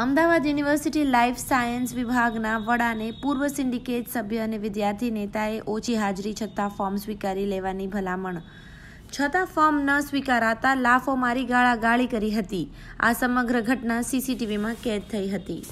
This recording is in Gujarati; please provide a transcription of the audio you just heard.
અમદાવાદ યુનિવર્સિટી લાઈફ સાયન્સ વિભાગના વડાને પૂર્વ સિન્ડિકેટ સભ્ય અને વિદ્યાર્થી નેતાએ ઓછી હાજરી છતાં ફોર્મ સ્વીકારી લેવાની ભલામણ છતાં ફોર્મ ન સ્વીકારાતા લાફો મારી ગાળાગાળી કરી હતી આ સમગ્ર ઘટના સીસીટીવીમાં કેદ થઈ હતી